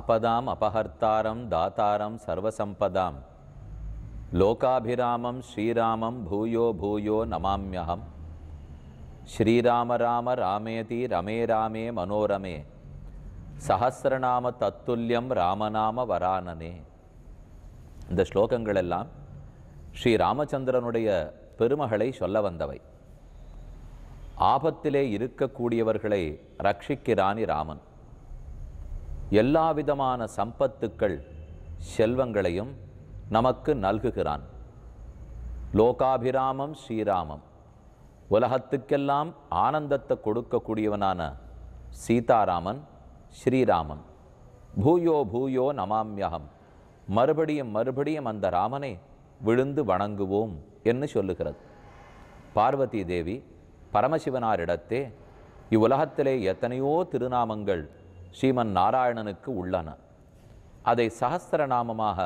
ஆபதாம் அபஹர்த்தாரம் தாத்தாரம் சர்வசம்பதாம் லோகாபிராமம் ஸ்ரீராமம் பூயோ பூயோ நமாமியகம் ஸ்ரீராம ராம ராமேதி ரமே ராமே மனோரமே சஹசிரநாம தத்துல்யம் ராமநாம வரானனே இந்த ஸ்லோகங்கள் எல்லாம் ஸ்ரீ ராமச்சந்திரனுடைய பெருமகளை சொல்ல வந்தவை ஆபத்திலே இருக்கக்கூடியவர்களை ரட்சிக்கிறானி ராமன் எல்லாவிதமான சம்பத்துக்கள் செல்வங்களையும் நமக்கு நல்குகிறான் லோகாபிராமம் ஸ்ரீராமம் உலகத்துக்கெல்லாம் ஆனந்தத்தை கொடுக்கக்கூடியவனான சீதாராமன் ஸ்ரீராமன் பூயோ பூயோ நமாம்யகம் மறுபடியும் மறுபடியும் அந்த ராமனை விழுந்து வணங்குவோம் என்று சொல்லுகிறது பார்வதி தேவி பரமசிவனாரிடத்தே இவ்வுலகத்திலே எத்தனையோ திருநாமங்கள் ஸ்ரீமன் நாராயணனுக்கு உள்ளன அதை சகஸ்திரநாமமாக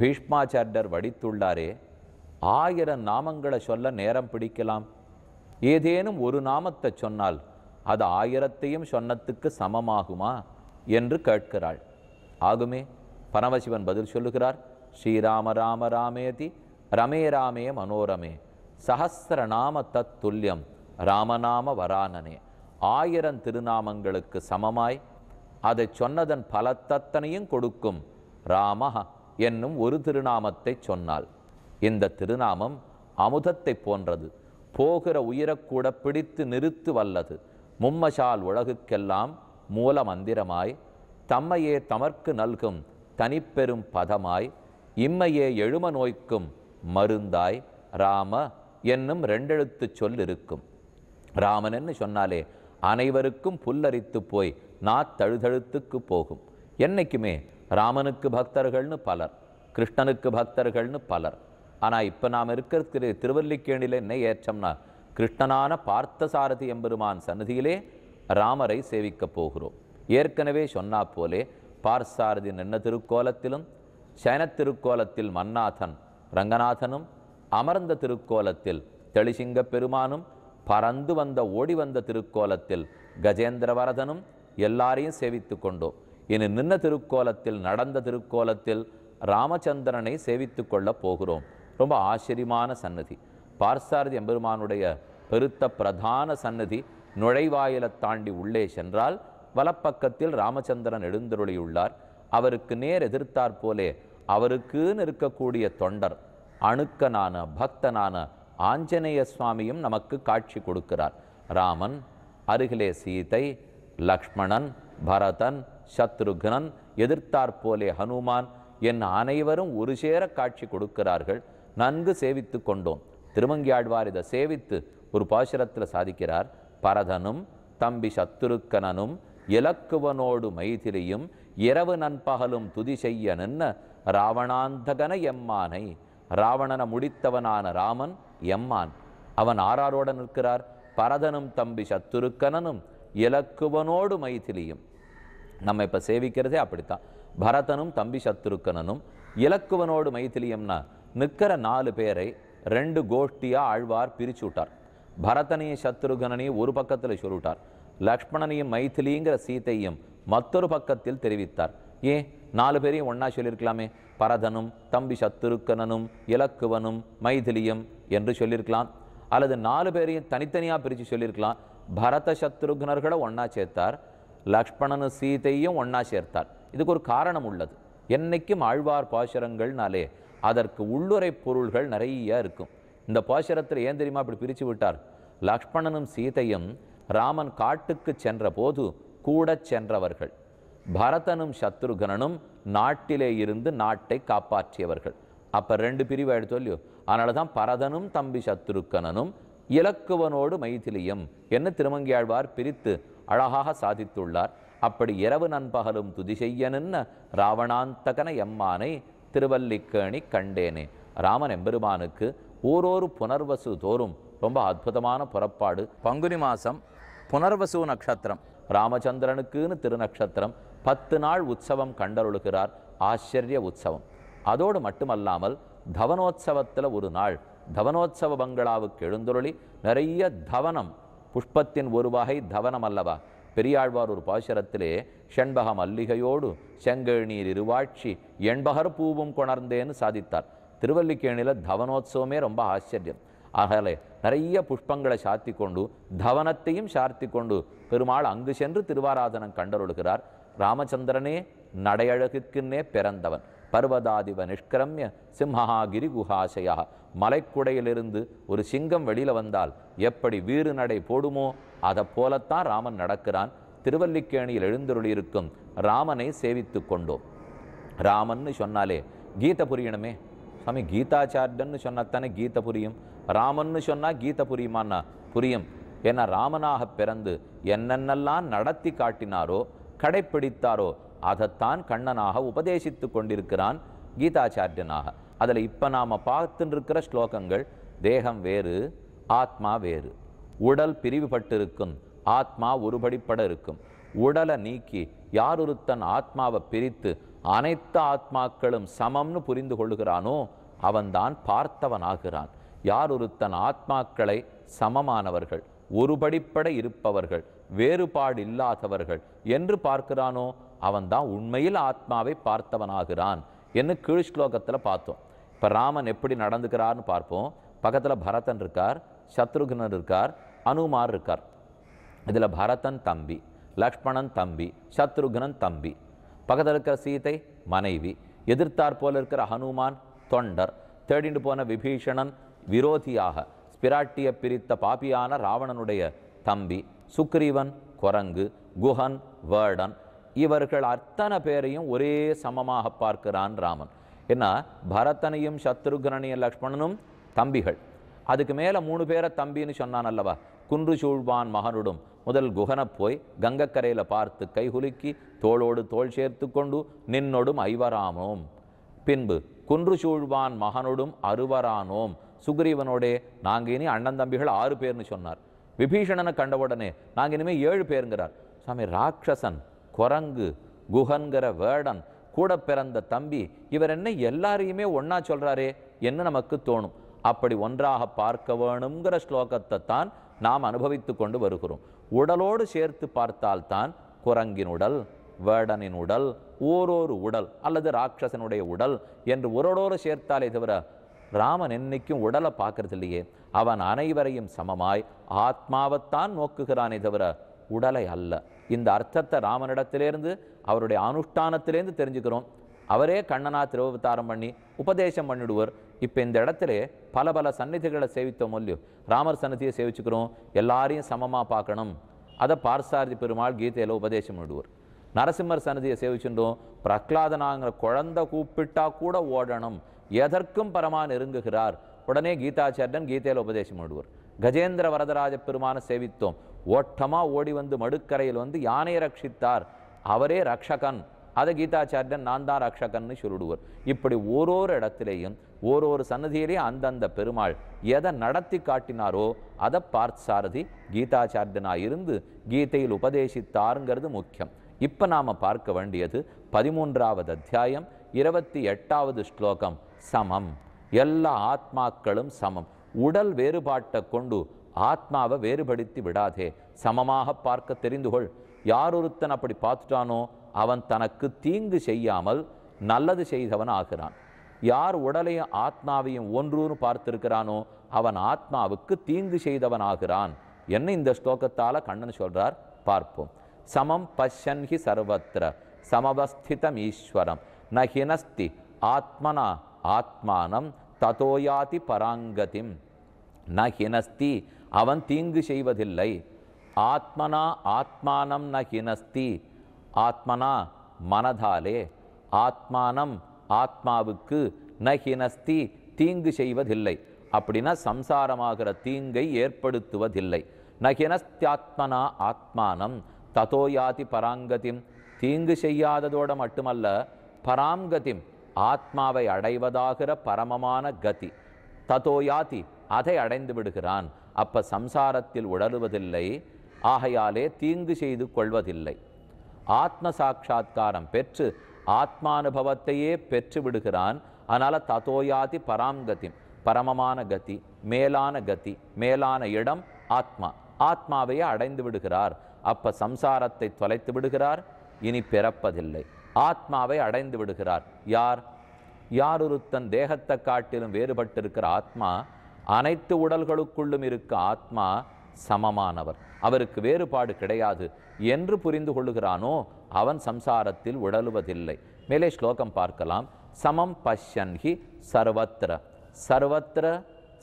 பீஷ்மாச்சாரியர் வடித்துள்ளாரே ஆயிரம் நாமங்களை சொல்ல நேரம் பிடிக்கலாம் ஏதேனும் ஒரு நாமத்தை சொன்னால் அது ஆயிரத்தையும் சொன்னத்துக்கு சமமாகுமா என்று கேட்கிறாள் ஆகுமே பரமசிவன் பதில் சொல்லுகிறார் ஸ்ரீராம ராம ராமேதி ரமே ராமே மனோரமே சஹசிரநாம தத்துல்யம் ராமநாம வரானனே ஆயிரம் திருநாமங்களுக்கு சமமாய் அதை சொன்னதன் பலத்தத்தனையும் கொடுக்கும் ராமஹ என்னும் ஒரு திருநாமத்தை சொன்னாள் இந்த திருநாமம் அமுதத்தை போன்றது போகிற உயிரக்கூட பிடித்து நிறுத்து வல்லது மும்மசால் உலகுக்கெல்லாம் மூல மந்திரமாய் தம்மையே தமர்க்கு நல்கும் தனிப்பெரும் பதமாய் இம்மையே எழும நோய்க்கும் மருந்தாய் ராம என்னும் ரெண்டெழுத்து சொல் இருக்கும் ராமன் என்று சொன்னாலே அனைவருக்கும் புல்லரித்து போய் நாத்தழுதழுத்துக்கு போகும் என்றைக்குமே ராமனுக்கு பக்தர்கள்னு பலர் கிருஷ்ணனுக்கு பக்தர்கள்னு பலர் ஆனால் இப்போ நாம் இருக்கிற திருவல்லிக்கேணியில் என்ன ஏற்றம்னா கிருஷ்ணனான பார்த்தசாரதி எம்பெருமான் சன்னதியிலே ராமரை சேவிக்கப் போகிறோம் ஏற்கனவே சொன்னா போலே பார்சாரதி நின்ன திருக்கோலத்திலும் சயன திருக்கோலத்தில் மன்னாதன் ரங்கநாதனும் அமர்ந்த திருக்கோலத்தில் தெளிசிங்க பெருமானும் பறந்து வந்த ஓடி வந்த திருக்கோலத்தில் கஜேந்திர வரதனும் எல்லாரையும் சேவித்து கொண்டோம் இனி நின்ன திருக்கோலத்தில் நடந்த திருக்கோலத்தில் ராமச்சந்திரனை சேவித்து கொள்ள போகிறோம் ரொம்ப ஆச்சரியமான சன்னதி பார்சாரதி எம்பெருமானுடைய பெருத்த பிரதான சன்னதி நுழைவாயில தாண்டி உள்ளே சென்றால் வலப்பக்கத்தில் ராமச்சந்திரன் எழுந்தருளியுள்ளார் அவருக்கு நேர் எதிர்த்தாற் போலே அவருக்குன்னு இருக்கக்கூடிய தொண்டர் அணுக்கனான பக்தனான ஆஞ்சநேய சுவாமியும் நமக்கு காட்சி கொடுக்கிறார் ராமன் அருகிலே சீதை லக்ஷ்மணன் பரதன் சத்ருகனன் எதிர்த்தார் போலே ஹனுமான் என் அனைவரும் ஒரு சேர காட்சி கொடுக்கிறார்கள் நன்கு சேவித்து கொண்டோம் திருமங்கியாழ்வார் இதை சேவித்து ஒரு பாசுரத்தில் சாதிக்கிறார் பரதனும் தம்பி சத்துருக்கனனும் இலக்குவனோடு மைதிலியும் இரவு நண்பகலும் துதி செய்ய நின்ன ராவணாந்தகன எம்மானை ராவணன முடித்தவனான ராமன் எம்மான் அவன் ஆறாரோட நிற்கிறார் பரதனும் தம்பி சத்துருக்கனனும் இலக்குவனோடு மைதிலியும் நம்ம இப்போ சேவிக்கிறதே அப்படித்தான் பரதனும் தம்பி சத்துருக்கனனும் இலக்குவனோடு மைத்திலியம்னா நிற்கிற நாலு பேரை ரெண்டு கோஷ்டியாக ஆழ்வார் பிரித்து விட்டார் பரதனையும் சத்ருகனனையும் ஒரு பக்கத்தில் சொல்லிவிட்டார் லக்ஷ்மணனையும் மைதிலிங்கிற சீத்தையும் மற்றொரு பக்கத்தில் தெரிவித்தார் ஏன் நாலு பேரையும் ஒன்றா சொல்லியிருக்கலாமே பரதனும் தம்பி சத்துருக்கனனும் இலக்குவனும் மைதிலியும் என்று சொல்லியிருக்கலாம் அல்லது நாலு பேரையும் தனித்தனியாக பிரித்து சொல்லியிருக்கலாம் பரத சத்ருக்னர்களை ஒன்றா சேர்த்தார் லக்ஷ்மணனு சீதையும் ஒன்றா சேர்த்தார் இதுக்கு ஒரு காரணம் உள்ளது என்னைக்கும் ஆழ்வார் பாசுரங்கள்னாலே அதற்கு உள்ளுரை பொருள்கள் நிறைய இருக்கும் இந்த பாசுரத்தில் ஏன் தெரியுமா அப்படி பிரித்து விட்டார் லக்ஷ்மணனும் சீதையும் ராமன் காட்டுக்கு சென்ற போது கூட சென்றவர்கள் பரதனும் சத்ருகனனும் நாட்டிலே இருந்து நாட்டை காப்பாற்றியவர்கள் அப்போ ரெண்டு பிரிவு ஆயிடுச்சு இல்லையோ அதனால தான் பரதனும் தம்பி சத்ருக்கனனும் இலக்குவனோடு மைதிலியம் என்ன திருமங்கியாழ்வார் பிரித்து அழகாக சாதித்துள்ளார் அப்படி இரவு நண்பகலும் துதி செய்யனுன்ன ராவணாந்தகன எம்மானை திருவல்லிக்கேணி கண்டேனே ராமன் எம்பெருமானுக்கு ஓரோரு புனர்வசு தோறும் ரொம்ப அற்புதமான புறப்பாடு பங்குனி மாதம் புனர்வசு நட்சத்திரம் ராமச்சந்திரனுக்குன்னு திருநக்ஷத்திரம் பத்து நாள் உற்சவம் கண்டருளுகிறார் ஆச்சரிய உற்சவம் அதோடு மட்டுமல்லாமல் தவனோத்சவத்தில் ஒரு நாள் தவனோத்சவ பங்களாவுக்கு எழுந்தொருளி நிறைய தவனம் புஷ்பத்தின் ஒரு வகை தவனம் அல்லவா பெரியாழ்வார் ஒரு பாசுரத்திலே செண்பக மல்லிகையோடு செங்கேழ்நீர் இருவாட்சி எண்பகர் பூவும் கொணர்ந்தேன்னு சாதித்தார் திருவல்லிக்கேணியில் தவனோத்சவமே ரொம்ப ஆச்சரியம் ஆகலே நிறைய புஷ்பங்களை சாத்தி கொண்டு தவனத்தையும் சார்த்தி கொண்டு பெருமாள் அங்கு சென்று திருவாராதனம் கண்டருளுகிறார் ராமச்சந்திரனே நடையழகுக்குன்னே பிறந்தவன் பர்வதாதிப நிஷ்கிரமிய சிம்ஹா கிரிகுஹாசையா மலைக்குடையிலிருந்து ஒரு சிங்கம் வெளியில் வந்தால் எப்படி வீறு நடை போடுமோ அதை போலத்தான் ராமன் நடக்கிறான் திருவல்லிக்கேணியில் எழுந்துருளியிருக்கும் ராமனை சேவித்து கொண்டோம் ராமன்னு சொன்னாலே கீத புரியணுமே சுவாமி கீதாச்சாரியன்னு சொன்னாத்தானே கீத புரியும் ராமன்னு சொன்னால் கீத புரியுமான்னா புரியும் ஏன்னா ராமனாக பிறந்து என்னென்னெல்லாம் நடத்தி காட்டினாரோ கடைப்பிடித்தாரோ அதைத்தான் கண்ணனாக உபதேசித்து கொண்டிருக்கிறான் கீதாச்சாரியனாக அதில் இப்போ நாம் பார்த்துருக்கிற ஸ்லோகங்கள் தேகம் வேறு ஆத்மா வேறு உடல் பிரிவுபட்டு இருக்கும் ஆத்மா ஒருபடிப்பட இருக்கும் உடலை நீக்கி யார் ஒருத்தன் ஆத்மாவை பிரித்து அனைத்து ஆத்மாக்களும் சமம்னு புரிந்து கொள்கிறானோ அவன்தான் பார்த்தவனாகிறான் யார் ஒருத்தன் ஆத்மாக்களை சமமானவர்கள் ஒருபடிப்பட இருப்பவர்கள் வேறுபாடு இல்லாதவர்கள் என்று பார்க்கிறானோ அவன்தான் உண்மையில் ஆத்மாவை பார்த்தவனாகிறான் என்று ஸ்லோகத்தில் பார்த்தோம் இப்போ ராமன் எப்படி நடந்துக்கிறார்னு பார்ப்போம் பக்கத்தில் பரதன் இருக்கார் சத்ருகுனர் இருக்கார் அனுமார் இருக்கார் இதில் பரதன் தம்பி லக்ஷ்மணன் தம்பி சத்ருகுனன் தம்பி பக்கத்தில் இருக்கிற சீதை மனைவி எதிர்த்தார் போல இருக்கிற ஹனுமான் தொண்டர் தேடிண்டு போன விபீஷணன் விரோதியாக ஸ்பிராட்டிய பிரித்த பாப்பியான ராவணனுடைய தம்பி சுக்ரீவன் குரங்கு குஹன் வேடன் இவர்கள் அத்தனை பேரையும் ஒரே சமமாக பார்க்கிறான் ராமன் என்ன பரதனையும் சத்ருகனையும் லக்ஷ்மணனும் தம்பிகள் அதுக்கு மேலே மூணு பேரை தம்பின்னு சொன்னான் அல்லவா குன்று சூழ்வான் மகனுடும் முதல் குகனை போய் கங்கக்கரையில் பார்த்து கைகுலுக்கி தோளோடு தோல் சேர்த்து கொண்டு நின்னொடும் ஐவரானோம் பின்பு குன்று சூழ்வான் மகனுடும் அறுவரானோம் சுக்ரீவனோடே நாங்கள் இனி அண்ணன் தம்பிகள் ஆறு பேர்னு சொன்னார் விபீஷணனை கண்டவுடனே நாங்கள் இனிமேல் ஏழு பேருங்கிறார் சாமி ராட்சசன் குரங்கு குஹன்கிற வேடன் கூட பிறந்த தம்பி இவர் என்ன எல்லாரையுமே ஒன்றா சொல்கிறாரே என்ன நமக்கு தோணும் அப்படி ஒன்றாக பார்க்க வேணுங்கிற ஸ்லோகத்தை தான் நாம் அனுபவித்து கொண்டு வருகிறோம் உடலோடு சேர்த்து பார்த்தால்தான் குரங்கின் உடல் வேடனின் உடல் ஓரோரு உடல் அல்லது ராட்சசனுடைய உடல் என்று உரடோடு சேர்த்தாலே தவிர ராமன் என்னைக்கும் உடலை பார்க்கறது இல்லையே அவன் அனைவரையும் சமமாய் ஆத்மாவைத்தான் நோக்குகிறானே தவிர உடலை அல்ல இந்த அர்த்தத்தை ராமனிடத்திலேருந்து அவருடைய அனுஷ்டானத்திலேருந்து தெரிஞ்சுக்கிறோம் அவரே கண்ணனா திருவவதாரம் பண்ணி உபதேசம் பண்ணிடுவர் இப்போ இந்த இடத்துல பல பல சந்நிதிகளை சேவித்தோம் இல்லையோ ராமர் சன்னதியை சேவிச்சுக்கிறோம் எல்லாரையும் சமமாக பார்க்கணும் அதை பார்சாரதி பெருமாள் கீதையில் உபதேசம் பண்ணிடுவர் நரசிம்மர் சன்னதியை சேவிச்சுட்டோம் பிரகலாதனாங்கிற குழந்தை கூப்பிட்டா கூட ஓடணும் எதற்கும் பரமா நெருங்குகிறார் உடனே கீதாச்சாரியன் கீதையில் உபதேசம் பண்ணுவார் கஜேந்திர வரதராஜ பெருமான சேவித்தோம் ஓட்டமா ஓடி வந்து மடுக்கரையில் வந்து யானையை ரட்சித்தார் அவரே ரக்ஷகன் அதை கீதாச்சாரியன் நான் தான் ரக்ஷகன்னு சொல்லிடுவார் இப்படி ஓரோரு இடத்திலேயும் ஓரொரு சன்னதியிலேயும் அந்தந்த பெருமாள் எதை நடத்தி காட்டினாரோ அதை பார்த்தாரதி கீதாச்சாரியனாக இருந்து கீதையில் உபதேசித்தாருங்கிறது முக்கியம் இப்போ நாம் பார்க்க வேண்டியது பதிமூன்றாவது அத்தியாயம் இருபத்தி எட்டாவது ஸ்லோகம் சமம் எல்லா ஆத்மாக்களும் சமம் உடல் வேறுபாட்டை கொண்டு ஆத்மாவை வேறுபடுத்தி விடாதே சமமாக பார்க்க தெரிந்து கொள் யார் ஒருத்தன் அப்படி பார்த்துட்டானோ அவன் தனக்கு தீங்கு செய்யாமல் நல்லது செய்தவன் ஆகிறான் யார் உடலையும் ஆத்மாவையும் ஒன்றுன்னு பார்த்துருக்கிறானோ அவன் ஆத்மாவுக்கு தீங்கு செய்தவன் ஆகிறான் என்ன இந்த ஸ்லோகத்தால் கண்ணன் சொல்கிறார் பார்ப்போம் சமம் பஷன்ஹி ஹி சர்வத்திர சமவஸ்திதம் ஈஸ்வரம் நஹினஸ்தி ஆத்மனா ஆத்மானம் ததோயாதி பராங்கதிம் ந ஹினஸ்தி அவன் தீங்கு செய்வதில்லை ஆத்மனா ஆத்மானம் ந ஹினஸ்தி ஆத்மனா மனதாலே ஆத்மானம் ஆத்மாவுக்கு ந ஹினஸ்தி தீங்கு செய்வதில்லை அப்படின்னா சம்சாரமாகிற தீங்கை ஏற்படுத்துவதில்லை நகினஸ்தியாத்மனா ஆத்மானம் ததோயாதி பராங்கதிம் தீங்கு செய்யாததோட மட்டுமல்ல பராங்கதிம் ஆத்மாவை அடைவதாகிற பரமமான கதி ததோயாதி அதை அடைந்து விடுகிறான் அப்ப சம்சாரத்தில் உடலுவதில்லை ஆகையாலே தீங்கு செய்து கொள்வதில்லை ஆத்ம சாட்சா்காரம் பெற்று ஆத்மானுபவத்தையே பெற்று விடுகிறான் அதனால் ததோயாதி பராங்கதி பரமமான கதி மேலான கதி மேலான இடம் ஆத்மா ஆத்மாவையே அடைந்து விடுகிறார் அப்ப சம்சாரத்தை தொலைத்து விடுகிறார் இனி பிறப்பதில்லை ஆத்மாவை அடைந்து விடுகிறார் யார் யார் ஒருத்தன் தேகத்தை காட்டிலும் வேறுபட்டிருக்கிற ஆத்மா அனைத்து உடல்களுக்குள்ளும் இருக்க ஆத்மா சமமானவர் அவருக்கு வேறுபாடு கிடையாது என்று புரிந்து கொள்ளுகிறானோ அவன் சம்சாரத்தில் உடலுவதில்லை மேலே ஸ்லோகம் பார்க்கலாம் சமம் பஷ்யன் ஹி சர்வத்ர சர்வத்ர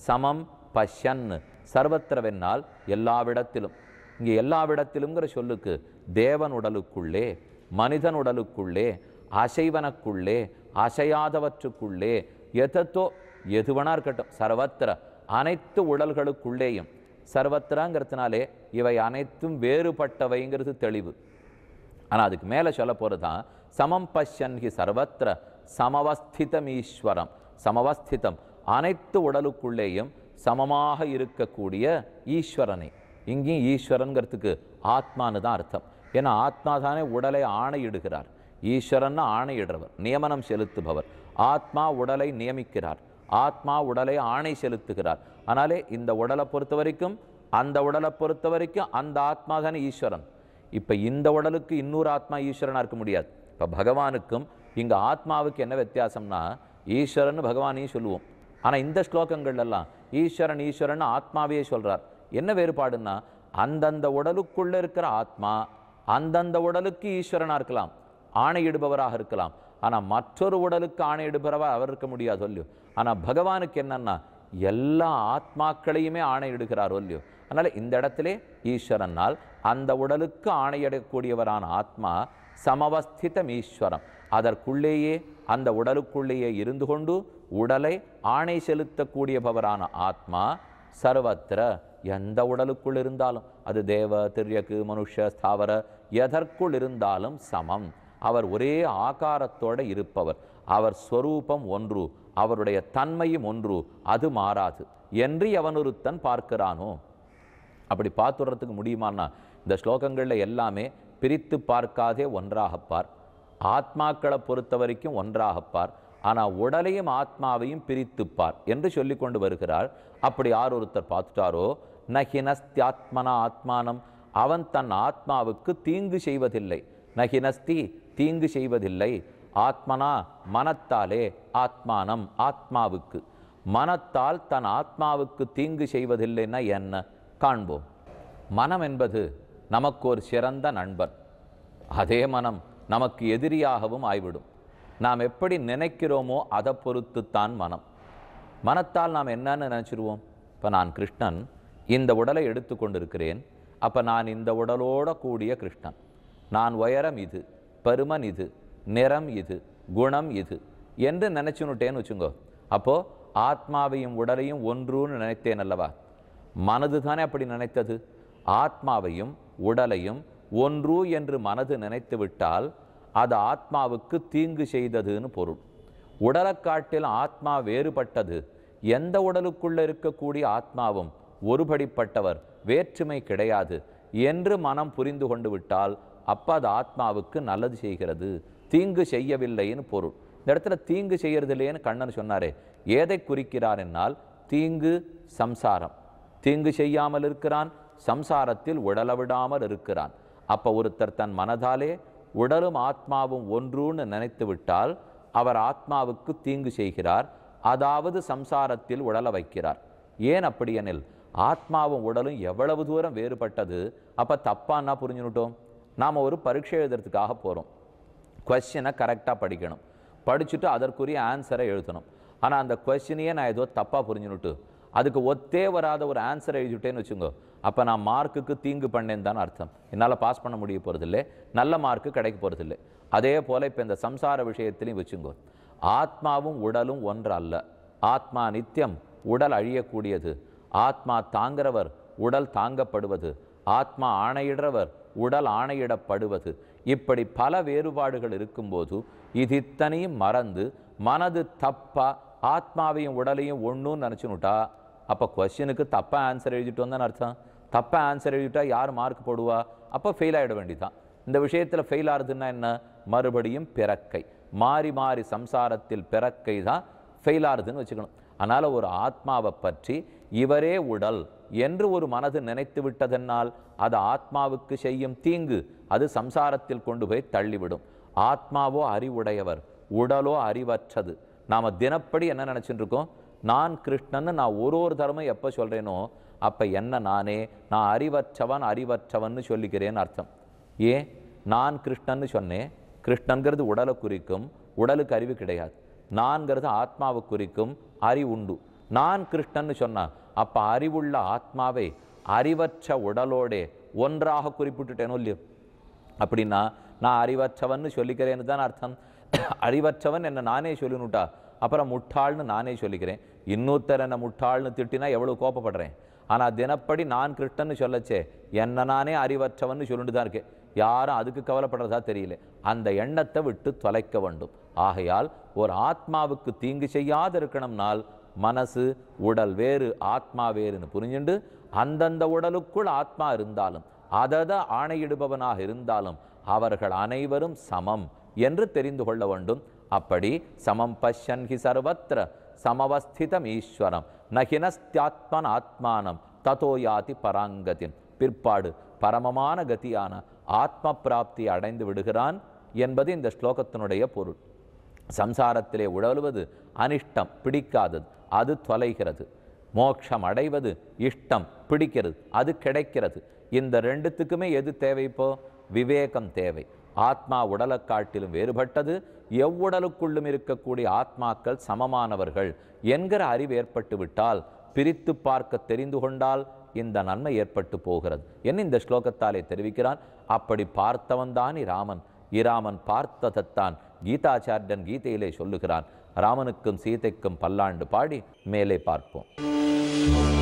சமம் பஷ்யன் சர்வத்திரவென்னால் எல்லாவிடத்திலும் இங்கே எல்லாவிடத்திலுங்கிற சொல்லுக்கு தேவன் உடலுக்குள்ளே மனிதன் உடலுக்குள்ளே அசைவனக்குள்ளே அசையாதவற்றுக்குள்ளே எதத்தோ எதுவனா இருக்கட்டும் சர்வத்திர அனைத்து உடல்களுக்குள்ளேயும் சர்வத்திரங்கிறதுனாலே இவை அனைத்தும் வேறுபட்டவைங்கிறது தெளிவு ஆனால் அதுக்கு மேலே சொல்ல போகிறது தான் சமம் பஷ்யன் ஹி சர்வத்திர சமவஸ்திதம் ஈஸ்வரம் சமவஸ்திதம் அனைத்து உடலுக்குள்ளேயும் சமமாக இருக்கக்கூடிய ஈஸ்வரனை இங்கேயும் ஈஸ்வரனுங்கிறதுக்கு ஆத்மானு தான் அர்த்தம் ஏன்னா ஆத்மா தானே உடலை ஆணையிடுகிறார் ஈஸ்வரன் ஆணையிடுறவர் நியமனம் செலுத்துபவர் ஆத்மா உடலை நியமிக்கிறார் ஆத்மா உடலை ஆணை செலுத்துகிறார் ஆனாலே இந்த உடலை பொறுத்த வரைக்கும் அந்த உடலை பொறுத்த வரைக்கும் அந்த ஆத்மா தானே ஈஸ்வரன் இப்போ இந்த உடலுக்கு இன்னொரு ஆத்மா ஈஸ்வரனாக இருக்க முடியாது இப்போ பகவானுக்கும் இங்கே ஆத்மாவுக்கு என்ன வித்தியாசம்னா ஈஸ்வரன் பகவானையும் சொல்லுவோம் ஆனால் இந்த ஸ்லோகங்கள்லாம் ஈஸ்வரன் ஈஸ்வரன் ஆத்மாவையே சொல்கிறார் என்ன வேறுபாடுன்னா அந்தந்த உடலுக்குள்ளே இருக்கிற ஆத்மா அந்தந்த உடலுக்கு ஈஸ்வரனாக இருக்கலாம் ஆணையிடுபவராக இருக்கலாம் ஆனால் மற்றொரு உடலுக்கு ஆணையிடுபவராக அவர் இருக்க முடியாது ஒல்லியோ ஆனால் பகவானுக்கு என்னன்னா எல்லா ஆத்மாக்களையுமே ஆணையிடுகிறார் ஒல்லியோ அதனால் இந்த இடத்திலே ஈஸ்வரனால் அந்த உடலுக்கு ஆணையிடக்கூடியவரான ஆத்மா சமவஸ்திதம் ஈஸ்வரம் அதற்குள்ளேயே அந்த உடலுக்குள்ளேயே இருந்து கொண்டு உடலை ஆணை செலுத்தக்கூடியபவரான ஆத்மா சர்வத்திர எந்த உடலுக்குள் இருந்தாலும் அது தேவ திரியக்கு மனுஷ ஸ்தாவர எதற்குள் இருந்தாலும் சமம் அவர் ஒரே ஆகாரத்தோடு இருப்பவர் அவர் ஸ்வரூபம் ஒன்று அவருடைய தன்மையும் ஒன்று அது மாறாது என்று எவனொருத்தன் பார்க்கிறானோ அப்படி பார்த்துடுறதுக்கு முடியுமான்னா இந்த ஸ்லோகங்களில் எல்லாமே பிரித்து பார்க்காதே ஒன்றாகப்பார் ஆத்மாக்களை பொறுத்த வரைக்கும் ஒன்றாகப்பார் ஆனால் உடலையும் ஆத்மாவையும் பிரித்துப்பார் என்று சொல்லி கொண்டு வருகிறார் அப்படி யார் ஒருத்தர் பார்த்துட்டாரோ ஆத்மனா ஆத்மானம் அவன் தன் ஆத்மாவுக்கு தீங்கு செய்வதில்லை நஹினஸ்தி தீங்கு செய்வதில்லை ஆத்மனா மனத்தாலே ஆத்மானம் ஆத்மாவுக்கு மனத்தால் தன் ஆத்மாவுக்கு தீங்கு செய்வதில்லைன்னா என்ன காண்போம் மனம் என்பது நமக்கு ஒரு சிறந்த நண்பன் அதே மனம் நமக்கு எதிரியாகவும் ஆய்விடும் நாம் எப்படி நினைக்கிறோமோ அதை பொறுத்துத்தான் மனம் மனத்தால் நாம் என்னன்னு நினச்சிருவோம் இப்போ நான் கிருஷ்ணன் இந்த உடலை எடுத்து கொண்டிருக்கிறேன் அப்போ நான் இந்த உடலோட கூடிய கிருஷ்ணன் நான் உயரம் இது பருமன் இது நிறம் இது குணம் இது என்று நினச்சுன்னுட்டேன்னு வச்சுங்கோ அப்போது ஆத்மாவையும் உடலையும் ஒன்றுன்னு நினைத்தேன் அல்லவா மனது தானே அப்படி நினைத்தது ஆத்மாவையும் உடலையும் ஒன்று என்று மனது நினைத்து விட்டால் அது ஆத்மாவுக்கு தீங்கு செய்ததுன்னு பொருள் உடலை காட்டில் ஆத்மா வேறுபட்டது எந்த உடலுக்குள்ளே இருக்கக்கூடிய ஆத்மாவும் ஒருபடிப்பட்டவர் வேற்றுமை கிடையாது என்று மனம் புரிந்து கொண்டு விட்டால் அப்போ அது ஆத்மாவுக்கு நல்லது செய்கிறது தீங்கு செய்யவில்லைன்னு பொருள் இந்த இடத்துல தீங்கு செய்யறதில்லைன்னு கண்ணன் சொன்னாரே ஏதை குறிக்கிறார் என்னால் தீங்கு சம்சாரம் தீங்கு செய்யாமல் இருக்கிறான் சம்சாரத்தில் உடலவிடாமல் இருக்கிறான் அப்போ ஒருத்தர் தன் மனதாலே உடலும் ஆத்மாவும் ஒன்றுன்னு நினைத்து விட்டால் அவர் ஆத்மாவுக்கு தீங்கு செய்கிறார் அதாவது சம்சாரத்தில் உடல வைக்கிறார் ஏன் அப்படியெனில் ஆத்மாவும் உடலும் எவ்வளவு தூரம் வேறுபட்டது அப்போ தப்பான்னா புரிஞ்சுனுட்டோம் நாம் ஒரு பரீட்சை எழுதுறதுக்காக போகிறோம் கொஸ்டினை கரெக்டாக படிக்கணும் படிச்சுட்டு அதற்குரிய ஆன்சரை எழுதணும் ஆனால் அந்த கொஸ்டினையே நான் ஏதோ தப்பாக புரிஞ்சுனுட்டு அதுக்கு ஒத்தே வராத ஒரு ஆன்சர் எழுதிட்டேன்னு வச்சுக்கோங்க அப்போ நான் மார்க்குக்கு தீங்கு பண்ணேன்னு தான் அர்த்தம் என்னால் பாஸ் பண்ண முடிய போகிறதில்லை நல்ல மார்க்கு கிடைக்க போகிறதில்லை அதே போல் இப்போ இந்த சம்சார விஷயத்திலையும் வச்சுங்கோ ஆத்மாவும் உடலும் ஒன்று அல்ல ஆத்மா நித்தியம் உடல் அழியக்கூடியது ஆத்மா தாங்கிறவர் உடல் தாங்கப்படுவது ஆத்மா ஆணையிடுறவர் உடல் ஆணையிடப்படுவது இப்படி பல வேறுபாடுகள் இருக்கும்போது இது இத்தனையும் மறந்து மனது தப்பாக ஆத்மாவையும் உடலையும் ஒன்றுன்னு நினச்சினுட்டா அப்போ கொஸ்டினுக்கு தப்பாக ஆன்சர் எழுதிட்டு வந்தான்னு அர்த்தம் தப்பாக ஆன்சர் எழுதிட்டா யார் மார்க் போடுவா அப்போ ஃபெயில் ஆகிட வேண்டிதான் இந்த விஷயத்தில் ஃபெயில் ஆகுதுன்னா என்ன மறுபடியும் பிறக்கை மாறி மாறி சம்சாரத்தில் பிறக்கை தான் ஃபெயில் ஆகுதுன்னு வச்சுக்கணும் அதனால் ஒரு ஆத்மாவை பற்றி இவரே உடல் என்று ஒரு மனது நினைத்து விட்டதென்னால் அது ஆத்மாவுக்கு செய்யும் தீங்கு அது சம்சாரத்தில் கொண்டு போய் தள்ளிவிடும் ஆத்மாவோ அறிவுடையவர் உடலோ அறிவற்றது நாம் தினப்படி என்ன நினச்சிட்டு இருக்கோம் நான் கிருஷ்ணன்னு நான் ஒரு ஒரு தரமும் எப்போ சொல்கிறேனோ அப்போ என்ன நானே நான் அறிவற்றவன் அறிவற்றவன் சொல்லிக்கிறேன்னு அர்த்தம் ஏன் நான் கிருஷ்ணன்னு சொன்னேன் கிருஷ்ணங்கிறது உடலை குறிக்கும் உடலுக்கு அறிவு கிடையாது நான்கிறது ஆத்மாவை குறிக்கும் அறிவுண்டு நான் கிருஷ்ணன்னு சொன்னான் அப்போ அறிவுள்ள ஆத்மாவை அறிவற்ற உடலோடே ஒன்றாக குறிப்பிட்டுட்டேனோ இல்லையோ அப்படின்னா நான் அறிவற்றவன் சொல்லிக்கிறேன்னு தான் அர்த்தம் அறிவற்றவன் என்னை நானே சொல்லினுட்டா அப்புறம் முட்டாள்னு நானே சொல்லிக்கிறேன் இன்னொருத்தர் என்னை முட்டாள்னு திட்டினா எவ்வளோ கோப்பப்படுறேன் ஆனால் தினப்படி நான் கிருஷ்ணன்னு சொல்லச்சே என்ன நானே அறிவற்றவன் சொல்லிட்டு தான் இருக்கேன் யாரும் அதுக்கு கவலைப்படுறதா தெரியல அந்த எண்ணத்தை விட்டு தொலைக்க வேண்டும் ஆகையால் ஒரு ஆத்மாவுக்கு தீங்கு செய்யாது இருக்கணும்னால் மனசு உடல் வேறு ஆத்மா வேறுன்னு புரிஞ்சுண்டு அந்தந்த உடலுக்குள் ஆத்மா இருந்தாலும் அதத ஆணையிடுபவனாக இருந்தாலும் அவர்கள் அனைவரும் சமம் என்று தெரிந்து கொள்ள வேண்டும் அப்படி சமம் பஷ்யன் சர்வத்திர சமவஸ்திதம் ஈஸ்வரம் நகினஸ்தியாத்மன் ஆத்மானம் ததோயாதி பராங்கதின் பிற்பாடு பரமமான கதியான ஆத்ம பிராப்தி அடைந்து விடுகிறான் என்பது இந்த ஸ்லோகத்தினுடைய பொருள் சம்சாரத்திலே உழல்வது அனிஷ்டம் பிடிக்காதது அது தொலைகிறது மோட்சம் அடைவது இஷ்டம் பிடிக்கிறது அது கிடைக்கிறது இந்த ரெண்டுத்துக்குமே எது தேவை இப்போ விவேகம் தேவை ஆத்மா உடலை காட்டிலும் வேறுபட்டது எவ்வுடலுக்குள்ளும் இருக்கக்கூடிய ஆத்மாக்கள் சமமானவர்கள் என்கிற அறிவு ஏற்பட்டு விட்டால் பிரித்து பார்க்க தெரிந்து கொண்டால் இந்த நன்மை ஏற்பட்டு போகிறது என்ன இந்த ஸ்லோகத்தாலே தெரிவிக்கிறான் அப்படி பார்த்தவன்தான் இராமன் இராமன் பார்த்ததைத்தான் கீதாச்சாரியன் கீதையிலே சொல்லுகிறான் ராமனுக்கும் சீதைக்கும் பல்லாண்டு பாடி மேலே பார்ப்போம்